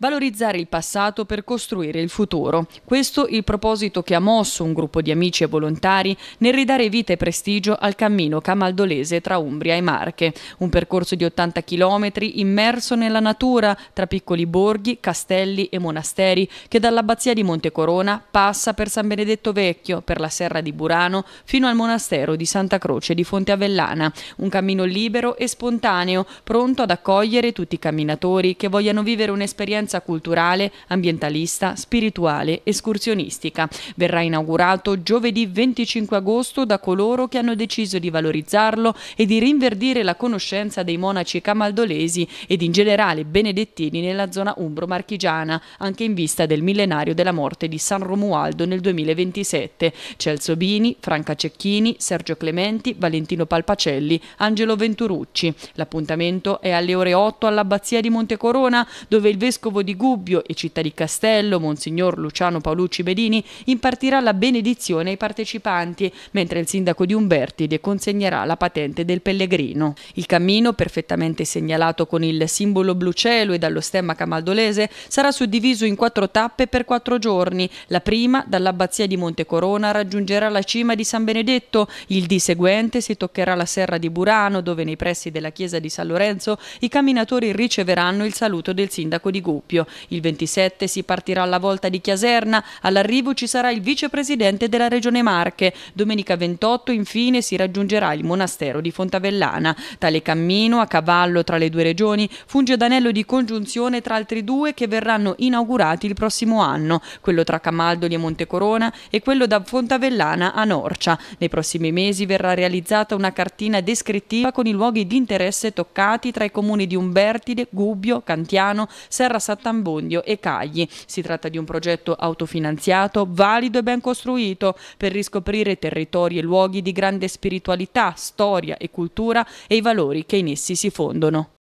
Valorizzare il passato per costruire il futuro. Questo il proposito che ha mosso un gruppo di amici e volontari nel ridare vita e prestigio al cammino camaldolese tra Umbria e Marche. Un percorso di 80 km immerso nella natura, tra piccoli borghi, castelli e monasteri, che dall'abbazia di Montecorona passa per San Benedetto Vecchio, per la Serra di Burano, fino al monastero di Santa Croce di Fonte Avellana. Un cammino libero e spontaneo, pronto ad accogliere tutti i camminatori che vogliano vivere un'esperienza un'esperienza culturale, ambientalista, spirituale, escursionistica. Verrà inaugurato giovedì 25 agosto da coloro che hanno deciso di valorizzarlo e di rinverdire la conoscenza dei monaci camaldolesi ed in generale benedettini nella zona umbro-marchigiana, anche in vista del millenario della morte di San Romualdo nel 2027. Celso Bini, Franca Cecchini, Sergio Clementi, Valentino Palpacelli, Angelo Venturucci. L'appuntamento è alle ore 8 all'Abbazia di Montecorona, dove il vescovo vescovo di Gubbio e città di Castello, Monsignor Luciano Paolucci Bedini, impartirà la benedizione ai partecipanti, mentre il sindaco di Umbertide consegnerà la patente del pellegrino. Il cammino, perfettamente segnalato con il simbolo blu cielo e dallo stemma camaldolese, sarà suddiviso in quattro tappe per quattro giorni. La prima, dall'abbazia di Monte Corona, raggiungerà la cima di San Benedetto, il dì seguente si toccherà la serra di Burano, dove nei pressi della chiesa di San Lorenzo i camminatori riceveranno il saluto del sindaco di Gubbio doppio. Il 27 si partirà alla volta di Chiaserna, all'arrivo ci sarà il vicepresidente della Regione Marche. Domenica 28 infine si raggiungerà il monastero di Fontavellana. Tale cammino a cavallo tra le due regioni funge anello di congiunzione tra altri due che verranno inaugurati il prossimo anno, quello tra Camaldoli e Montecorona e quello da Fontavellana a Norcia. Nei prossimi mesi verrà realizzata una cartina descrittiva con i luoghi di interesse toccati tra i comuni di Umbertide, Gubbio, Cantiano, Serra Saturno Tambondio e Cagli. Si tratta di un progetto autofinanziato, valido e ben costruito per riscoprire territori e luoghi di grande spiritualità, storia e cultura e i valori che in essi si fondono.